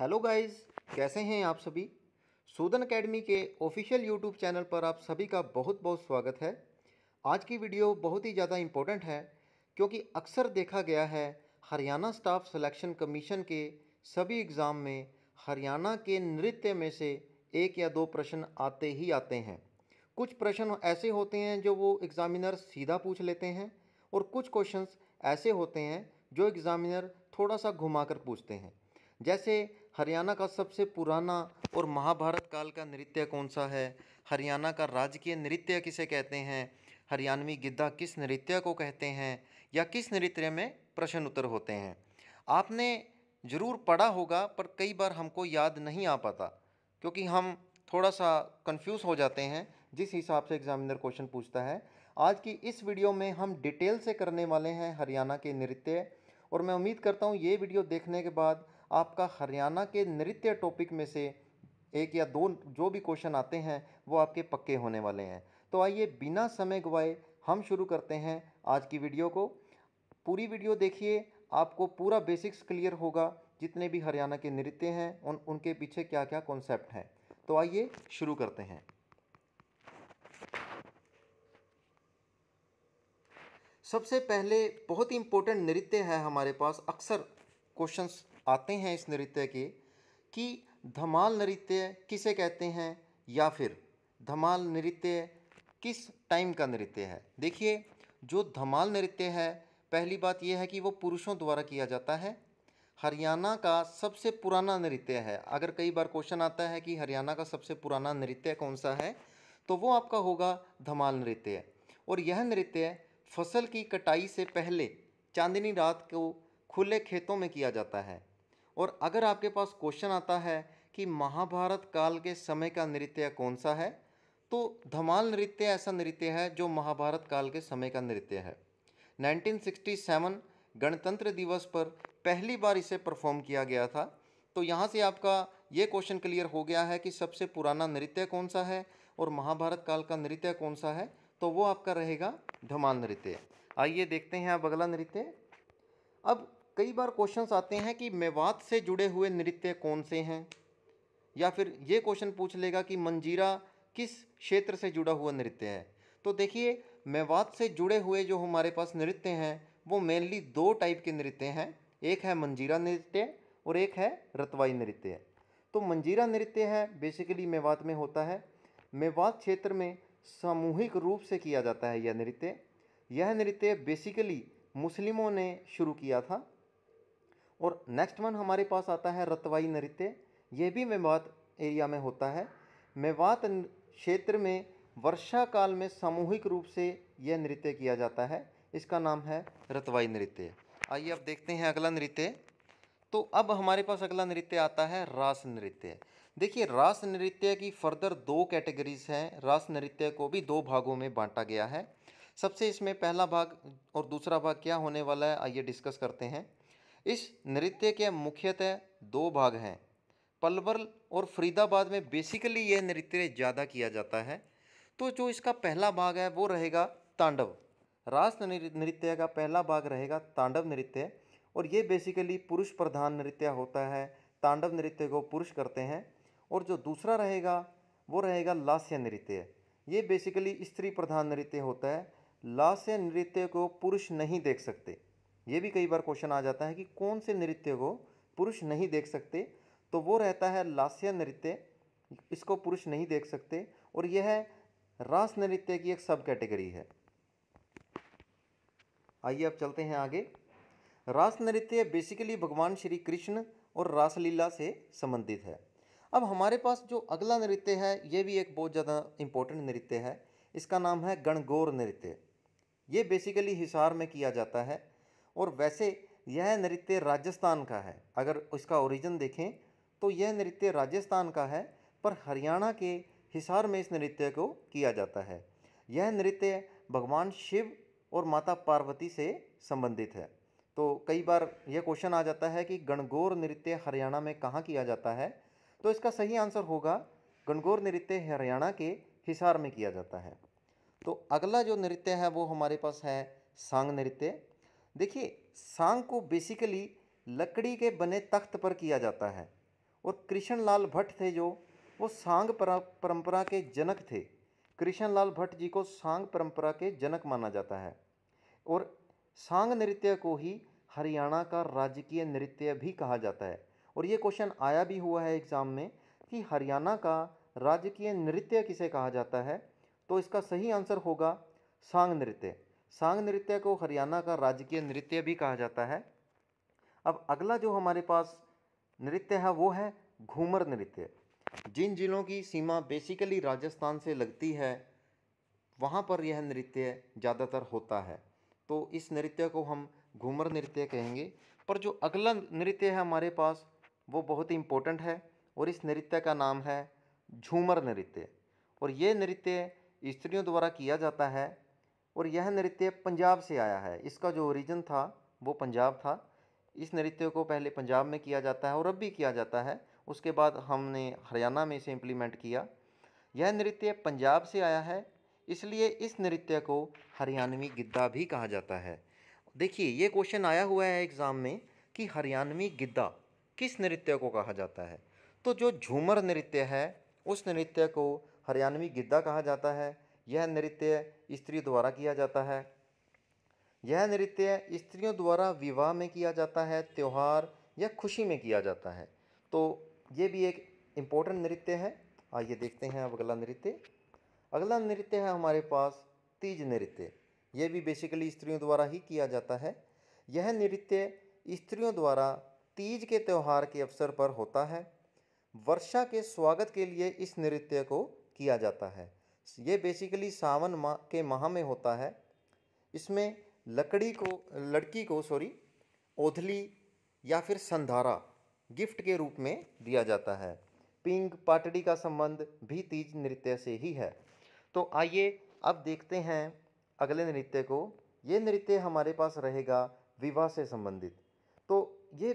hello guys कैसे हैं आप सभी सूदन एकेडमी के ऑफिशियल यूट्यूब चैनल पर आप सभी का बहुत बहुत स्वागत है आज की वीडियो बहुत ही ज़्यादा इम्पोर्टेंट है क्योंकि अक्सर देखा गया है हरियाणा स्टाफ सिलेक्शन कमीशन के सभी एग्ज़ाम में हरियाणा के नृत्य में से एक या दो प्रश्न आते ही आते हैं कुछ प्रश्न ऐसे होते हैं जो वो एग्ज़ामिनर सीधा पूछ लेते हैं और कुछ क्वेश्चंस ऐसे होते हैं जो एग्ज़ामिनर थोड़ा सा घुमाकर पूछते हैं जैसे हरियाणा का सबसे पुराना और महाभारत काल का नृत्य कौन सा है हरियाणा का राजकीय नृत्य किसे कहते हैं हरियाणवी गिद्धा किस नृत्य को कहते हैं या किस नृत्य में प्रश्न उत्तर होते हैं आपने ज़रूर पढ़ा होगा पर कई बार हमको याद नहीं आ पाता क्योंकि हम थोड़ा सा कंफ्यूज हो जाते हैं जिस हिसाब से एग्जामिनर क्वेश्चन पूछता है आज की इस वीडियो में हम डिटेल से करने वाले हैं हरियाणा के नृत्य और मैं उम्मीद करता हूँ ये वीडियो देखने के बाद आपका हरियाणा के नृत्य टॉपिक में से एक या दो जो भी क्वेश्चन आते हैं वो आपके पक्के होने वाले हैं तो आइए बिना समय गवाए हम शुरू करते हैं आज की वीडियो को पूरी वीडियो देखिए आपको पूरा बेसिक्स क्लियर होगा जितने भी हरियाणा के नृत्य हैं उन उनके पीछे क्या क्या कॉन्सेप्ट हैं तो आइए शुरू करते हैं सबसे पहले बहुत ही इम्पोर्टेंट नृत्य है हमारे पास अक्सर क्वेश्चंस आते हैं इस नृत्य के कि धमाल नृत्य किसे कहते हैं या फिर धमाल नृत्य किस टाइम का नृत्य है देखिए जो धमाल नृत्य है पहली बात यह है कि वो पुरुषों द्वारा किया जाता है हरियाणा का सबसे पुराना नृत्य है अगर कई बार क्वेश्चन आता है कि हरियाणा का सबसे पुराना नृत्य कौन सा है तो वो आपका होगा धमाल नृत्य और यह नृत्य फसल की कटाई से पहले चांदनी रात को खुले खेतों में किया जाता है और अगर आपके पास क्वेश्चन आता है कि महाभारत काल के समय का नृत्य कौन सा है तो धमाल नृत्य ऐसा नृत्य है जो महाभारत काल के समय का नृत्य है 1967 गणतंत्र दिवस पर पहली बार इसे परफॉर्म किया गया था तो यहाँ से आपका ये क्वेश्चन क्लियर हो गया है कि सबसे पुराना नृत्य कौन सा है और महाभारत काल का नृत्य कौन सा है तो वो आपका रहेगा धमाल नृत्य आइए देखते हैं आप अगला नृत्य अब कई बार क्वेश्चंस आते हैं कि मेवात से जुड़े हुए नृत्य कौन से हैं या फिर ये क्वेश्चन पूछ लेगा कि मंजीरा किस क्षेत्र से जुड़ा हुआ नृत्य है तो देखिए मेवात से जुड़े हुए जो हमारे पास नृत्य हैं वो मेनली दो टाइप के नृत्य हैं एक है मंजीरा नृत्य और एक है रतवाई नृत्य तो मंजीरा नृत्य है बेसिकली मेवात में होता है मेवात क्षेत्र में सामूहिक रूप से किया जाता है यह नृत्य यह नृत्य बेसिकली मुस्लिमों ने शुरू किया था और नेक्स्ट वन हमारे पास आता है रतवाई नृत्य ये भी मेवात एरिया में होता है मेवात क्षेत्र में वर्षा काल में सामूहिक रूप से यह नृत्य किया जाता है इसका नाम है रतवाई नृत्य आइए अब देखते हैं अगला नृत्य तो अब हमारे पास अगला नृत्य आता है रास नृत्य देखिए रास नृत्य की फर्दर दो कैटेगरीज हैं रास नृत्य को भी दो भागों में बांटा गया है सबसे इसमें पहला भाग और दूसरा भाग क्या होने वाला है आइए डिस्कस करते हैं इस नृत्य के मुख्यतः दो भाग हैं पलवल और फरीदाबाद में बेसिकली ये नृत्य ज़्यादा किया जाता है तो जो इसका पहला भाग है वो रहेगा तांडव रास नृत्य का पहला भाग रहेगा तांडव नृत्य और ये बेसिकली पुरुष प्रधान नृत्य होता है तांडव नृत्य को पुरुष करते हैं और जो दूसरा रहेगा वो रहेगा लास्य नृत्य ये बेसिकली स्त्री प्रधान नृत्य होता है लास्य नृत्य को पुरुष नहीं देख सकते ये भी कई बार क्वेश्चन आ जाता है कि कौन से नृत्य को पुरुष नहीं देख सकते तो वो रहता है लास्य नृत्य इसको पुरुष नहीं देख सकते और यह रास नृत्य की एक सब कैटेगरी है आइए अब चलते हैं आगे रास नृत्य बेसिकली भगवान श्री कृष्ण और रासलीला से संबंधित है अब हमारे पास जो अगला नृत्य है ये भी एक बहुत ज़्यादा इम्पोर्टेंट नृत्य है इसका नाम है गणगौर नृत्य ये बेसिकली हिसार में किया जाता है और वैसे यह नृत्य राजस्थान का है अगर इसका ओरिजिन देखें तो यह नृत्य राजस्थान का है पर हरियाणा के हिसार में इस नृत्य को किया जाता है यह नृत्य भगवान शिव और माता पार्वती से संबंधित है तो कई बार यह क्वेश्चन आ जाता है कि गणगौर नृत्य हरियाणा में कहाँ किया जाता है तो इसका सही आंसर होगा गणगौर नृत्य हरियाणा के हिसार में किया जाता है तो अगला जो नृत्य है वो हमारे पास है सांग नृत्य देखिए सांग को बेसिकली लकड़ी के बने तख्त पर किया जाता है और कृष्ण लाल भट्ट थे जो वो सांग परंपरा के जनक थे कृष्ण लाल भट्ट जी को सांग परंपरा के जनक माना जाता है और सांग नृत्य को ही हरियाणा का राजकीय नृत्य भी कहा जाता है और ये क्वेश्चन आया भी हुआ है एग्ज़ाम में कि हरियाणा का राजकीय नृत्य किसे कहा जाता है तो इसका सही आंसर होगा सांग नृत्य सांग नृत्य को हरियाणा का राजकीय नृत्य भी कहा जाता है अब अगला जो हमारे पास नृत्य है वो है घूमर नृत्य जिन जिलों की सीमा बेसिकली राजस्थान से लगती है वहाँ पर यह नृत्य ज़्यादातर होता है तो इस नृत्य को हम घूमर नृत्य कहेंगे पर जो अगला नृत्य है हमारे पास वो बहुत ही इम्पोर्टेंट है और इस नृत्य का नाम है झूमर नृत्य और ये नृत्य स्त्रियों द्वारा किया जाता है और यह नृत्य पंजाब से आया है इसका जो ओरिजिन था वो पंजाब था इस नृत्य को पहले पंजाब में किया जाता है और अब भी किया जाता है उसके बाद हमने हरियाणा में इसे इम्प्लीमेंट किया यह नृत्य पंजाब से आया है इसलिए इस नृत्य को हरियाणवी गिद्दा भी कहा जाता है देखिए ये क्वेश्चन आया हुआ है एग्ज़ाम में कि हरियाणवी गिद्दा किस नृत्य को कहा जाता है तो जो झूमर नृत्य है उस नृत्य को हरियाणवी गिद्दा कहा जाता है यह नृत्य स्त्री द्वारा किया जाता है यह नृत्य स्त्रियों द्वारा विवाह में किया जाता है त्यौहार या खुशी में किया जाता है तो ये भी एक इम्पोर्टेंट नृत्य है आइए देखते हैं अब अगला नृत्य अगला नृत्य है हमारे पास तीज नृत्य यह भी बेसिकली स्त्रियों द्वारा ही किया जाता है यह नृत्य स्त्रियों द्वारा तीज के त्यौहार के अवसर पर होता है वर्षा के स्वागत के लिए इस नृत्य को किया जाता है ये बेसिकली सावन माह के माह में होता है इसमें लकड़ी को लड़की को सॉरी ओधली या फिर संधारा गिफ्ट के रूप में दिया जाता है पिंग पाटड़ी का संबंध भी तीज नृत्य से ही है तो आइए अब देखते हैं अगले नृत्य को ये नृत्य हमारे पास रहेगा विवाह से संबंधित तो ये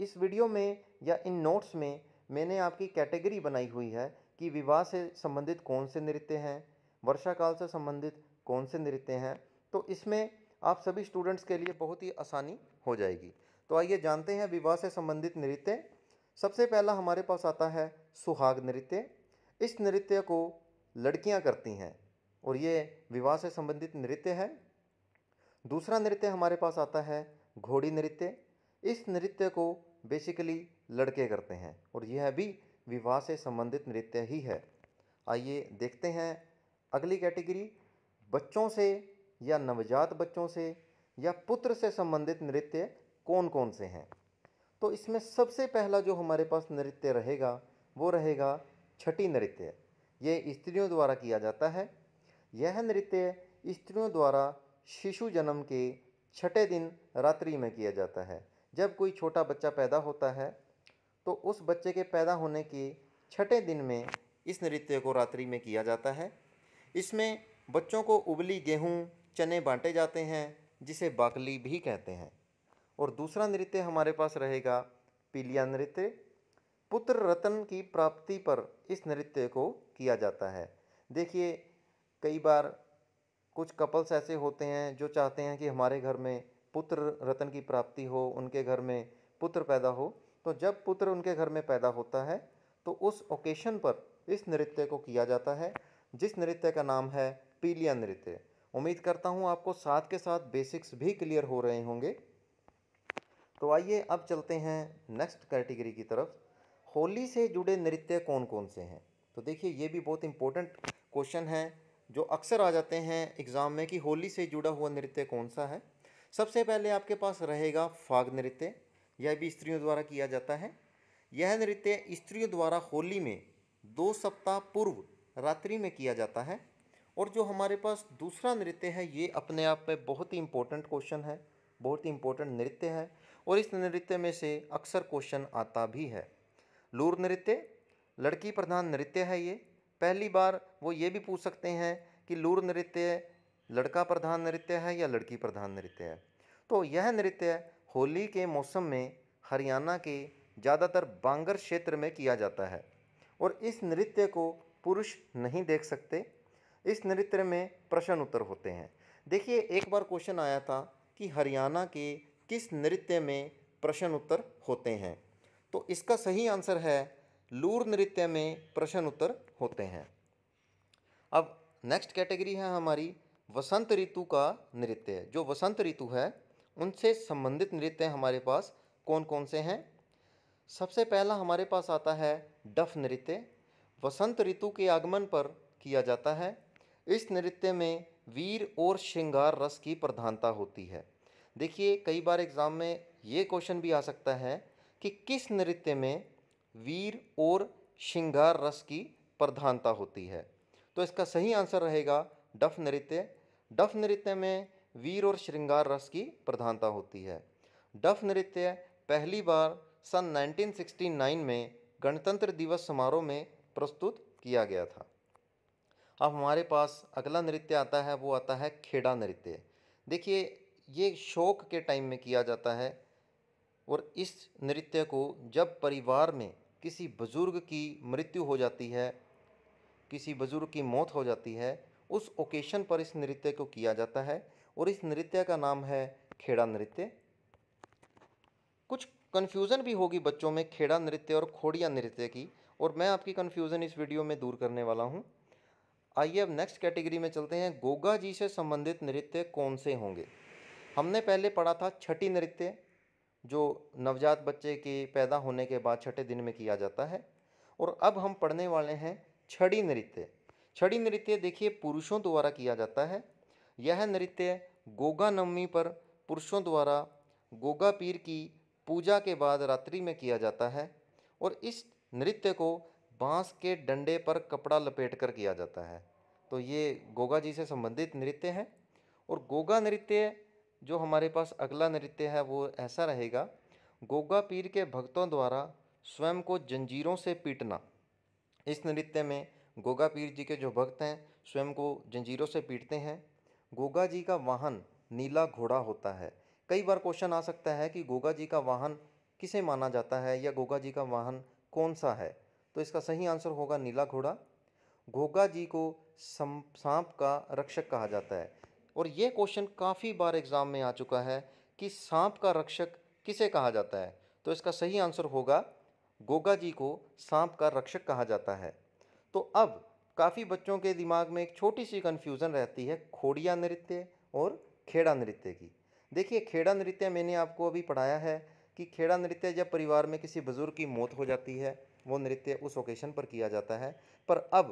इस वीडियो में या इन नोट्स में मैंने आपकी कैटेगरी बनाई हुई है कि विवाह से संबंधित कौन से नृत्य हैं वर्षा काल से संबंधित कौन से नृत्य हैं तो इसमें आप सभी स्टूडेंट्स के लिए बहुत ही आसानी हो जाएगी तो आइए जानते हैं विवाह से संबंधित नृत्य सबसे पहला हमारे पास आता है सुहाग नृत्य इस नृत्य को लड़कियां करती हैं और ये विवाह से संबंधित नृत्य है दूसरा नृत्य हमारे पास आता है घोड़ी नृत्य इस नृत्य को बेसिकली लड़के करते हैं और यह भी विवाह से संबंधित नृत्य ही है आइए देखते हैं अगली कैटेगरी बच्चों से या नवजात बच्चों से या पुत्र से संबंधित नृत्य कौन कौन से हैं तो इसमें सबसे पहला जो हमारे पास नृत्य रहेगा वो रहेगा छठी नृत्य ये स्त्रियों द्वारा किया जाता है यह नृत्य स्त्रियों द्वारा शिशु जन्म के छठे दिन रात्रि में किया जाता है जब कोई छोटा बच्चा पैदा होता है तो उस बच्चे के पैदा होने के छठे दिन में इस नृत्य को रात्रि में किया जाता है इसमें बच्चों को उबली गेहूँ चने बांटे जाते हैं जिसे बाकली भी कहते हैं और दूसरा नृत्य हमारे पास रहेगा पीलिया नृत्य पुत्र रतन की प्राप्ति पर इस नृत्य को किया जाता है देखिए कई बार कुछ कपल्स ऐसे होते हैं जो चाहते हैं कि हमारे घर में पुत्र रतन की प्राप्ति हो उनके घर में पुत्र पैदा हो तो जब पुत्र उनके घर में पैदा होता है तो उस ओकेशन पर इस नृत्य को किया जाता है जिस नृत्य का नाम है पीलिया नृत्य उम्मीद करता हूँ आपको साथ के साथ बेसिक्स भी क्लियर हो रहे होंगे तो आइए अब चलते हैं नेक्स्ट कैटेगरी की तरफ होली से जुड़े नृत्य कौन कौन से हैं तो देखिए ये भी बहुत इंपॉर्टेंट क्वेश्चन है जो अक्सर आ जाते हैं एग्ज़ाम में कि होली से जुड़ा हुआ नृत्य कौन सा है सबसे पहले आपके पास रहेगा फाग नृत्य यह भी स्त्रियों द्वारा किया जाता है यह नृत्य स्त्रियों द्वारा होली में दो सप्ताह पूर्व रात्रि में किया जाता है और जो हमारे पास दूसरा नृत्य है ये अपने आप में बहुत ही इम्पोर्टेंट क्वेश्चन है बहुत ही इम्पोर्टेंट नृत्य है और इस नृत्य में से अक्सर क्वेश्चन आता भी है लूर नृत्य लड़की प्रधान नृत्य है ये पहली बार वो ये भी पूछ सकते हैं कि लूर नृत्य लड़का प्रधान नृत्य है या लड़की प्रधान नृत्य है तो यह नृत्य होली के मौसम में हरियाणा के ज़्यादातर बांगर क्षेत्र में किया जाता है और इस नृत्य को पुरुष नहीं देख सकते इस नृत्य में प्रश्न उत्तर होते हैं देखिए एक बार क्वेश्चन आया था कि हरियाणा के किस नृत्य में प्रश्न उत्तर होते हैं तो इसका सही आंसर है लूर नृत्य में प्रश्न उत्तर होते हैं अब नेक्स्ट कैटेगरी है हमारी वसंत ऋतु का नृत्य जो वसंत ऋतु है उनसे संबंधित नृत्य हमारे पास कौन कौन से हैं सबसे पहला हमारे पास आता है डफ नृत्य वसंत ऋतु के आगमन पर किया जाता है इस नृत्य में वीर और श्रृंगार रस की प्रधानता होती है देखिए कई बार एग्ज़ाम में ये क्वेश्चन भी आ सकता है कि किस नृत्य में वीर और श्रृंगार रस की प्रधानता होती है तो इसका सही आंसर रहेगा डफ नृत्य डफ नृत्य में वीर और श्रृंगार रस की प्रधानता होती है डफ नृत्य पहली बार सन 1969 में गणतंत्र दिवस समारोह में प्रस्तुत किया गया था अब हमारे पास अगला नृत्य आता है वो आता है खेड़ा नृत्य देखिए ये शोक के टाइम में किया जाता है और इस नृत्य को जब परिवार में किसी बुज़ुर्ग की मृत्यु हो जाती है किसी बुज़ुर्ग की मौत हो जाती है उस ओकेशन पर इस नृत्य को किया जाता है और इस नृत्य का नाम है खेड़ा नृत्य कुछ कन्फ्यूज़न भी होगी बच्चों में खेड़ा नृत्य और खोड़िया नृत्य की और मैं आपकी कन्फ्यूज़न इस वीडियो में दूर करने वाला हूँ आइए अब नेक्स्ट कैटेगरी में चलते हैं गोगा जी से संबंधित नृत्य कौन से होंगे हमने पहले पढ़ा था छठी नृत्य जो नवजात बच्चे के पैदा होने के बाद छठे दिन में किया जाता है और अब हम पढ़ने वाले हैं छड़ी नृत्य छड़ी नृत्य देखिए पुरुषों द्वारा किया जाता है यह नृत्य गोगा नवमी पर पुरुषों द्वारा गोगा पीर की पूजा के बाद रात्रि में किया जाता है और इस नृत्य को बांस के डंडे पर कपड़ा लपेट कर किया जाता है तो ये गोगा जी से संबंधित नृत्य हैं और गोगा नृत्य जो हमारे पास अगला नृत्य है वो ऐसा रहेगा गोगा पीर के भक्तों द्वारा स्वयं को जंजीरों से पीटना इस नृत्य में गोगा पीर जी के जो भक्त हैं स्वयं को जंजीरों से पीटते हैं गोगा जी का वाहन नीला घोड़ा होता है कई बार क्वेश्चन आ सकता है कि गोगा जी का वाहन किसे माना जाता है या गोगा जी का वाहन कौन सा है तो इसका सही आंसर होगा नीला घोड़ा गोगा जी को सांप का रक्षक कहा जाता है और ये क्वेश्चन काफ़ी बार एग्ज़ाम में आ चुका है कि सांप का रक्षक किसे कहा जाता है तो इसका सही आंसर होगा गोगा जी को सांप का रक्षक कहा जाता है तो अब काफ़ी बच्चों के दिमाग में एक छोटी सी कन्फ्यूज़न रहती है खोड़िया नृत्य और खेड़ा नृत्य की देखिए खेड़ा नृत्य मैंने आपको अभी पढ़ाया है कि खेड़ा नृत्य जब परिवार में किसी बुज़ुर्ग की मौत हो जाती है वो नृत्य उस ओकेशन पर किया जाता है पर अब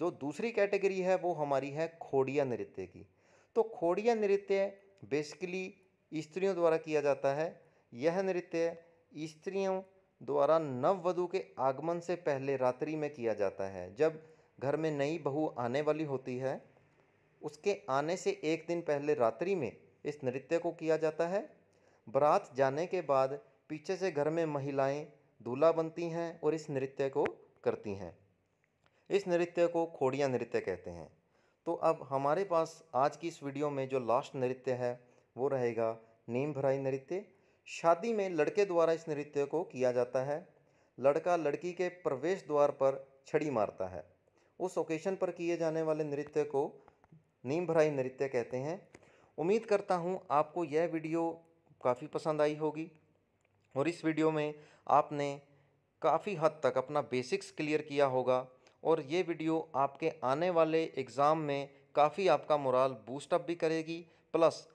जो दूसरी कैटेगरी है वो हमारी है खोड़िया नृत्य की तो खोड़िया नृत्य बेसिकली स्त्रियों द्वारा किया जाता है यह नृत्य स्त्रियों द्वारा नववधु के आगमन से पहले रात्रि में किया जाता है जब घर में नई बहू आने वाली होती है उसके आने से एक दिन पहले रात्रि में इस नृत्य को किया जाता है बारात जाने के बाद पीछे से घर में महिलाएं दूल्हा बनती हैं और इस नृत्य को करती हैं इस नृत्य को खोड़िया नृत्य कहते हैं तो अब हमारे पास आज की इस वीडियो में जो लास्ट नृत्य है वो रहेगा नीम भराई नृत्य शादी में लड़के द्वारा इस नृत्य को किया जाता है लड़का लड़की के प्रवेश द्वार पर छड़ी मारता है उस ओकेशन पर किए जाने वाले नृत्य को नीम भराई नृत्य कहते हैं उम्मीद करता हूँ आपको यह वीडियो काफ़ी पसंद आई होगी और इस वीडियो में आपने काफ़ी हद तक अपना बेसिक्स क्लियर किया होगा और ये वीडियो आपके आने वाले एग्ज़ाम में काफ़ी आपका मुराल बूस्टअप भी करेगी प्लस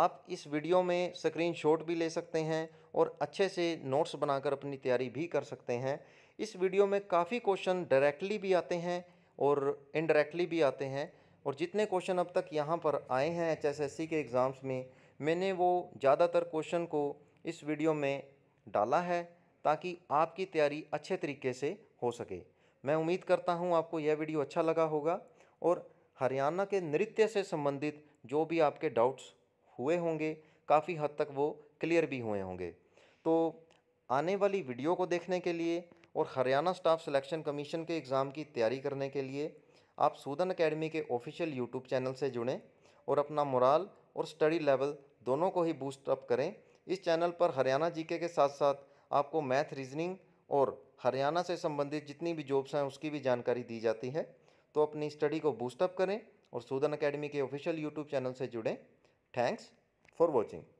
आप इस वीडियो में शॉट भी ले सकते हैं और अच्छे से नोट्स बनाकर अपनी तैयारी भी कर सकते हैं इस वीडियो में काफ़ी क्वेश्चन डायरेक्टली भी आते हैं और इनडायरेक्टली भी आते हैं और जितने क्वेश्चन अब तक यहाँ पर आए हैं एचएसएससी के एग्ज़ाम्स में मैंने वो ज़्यादातर क्वेश्चन को इस वीडियो में डाला है ताकि आपकी तैयारी अच्छे तरीके से हो सके मैं उम्मीद करता हूँ आपको यह वीडियो अच्छा लगा होगा और हरियाणा के नृत्य से संबंधित जो भी आपके डाउट्स हुए होंगे काफ़ी हद तक वो क्लियर भी हुए होंगे तो आने वाली वीडियो को देखने के लिए और हरियाणा स्टाफ सिलेक्शन कमीशन के एग्ज़ाम की तैयारी करने के लिए आप सूदन अकेडमी के ऑफिशियल यूट्यूब चैनल से जुड़ें और अपना मुराल और स्टडी लेवल दोनों को ही बूस्ट अप करें इस चैनल पर हरियाणा जीके के साथ साथ आपको मैथ रीजनिंग और हरियाणा से संबंधित जितनी भी जॉब्स हैं उसकी भी जानकारी दी जाती है तो अपनी स्टडी को बूस्टअप करें और सूदन अकेडमी के ऑफिशियल यूट्यूब चैनल से जुड़ें थैंक्स फॉर वॉचिंग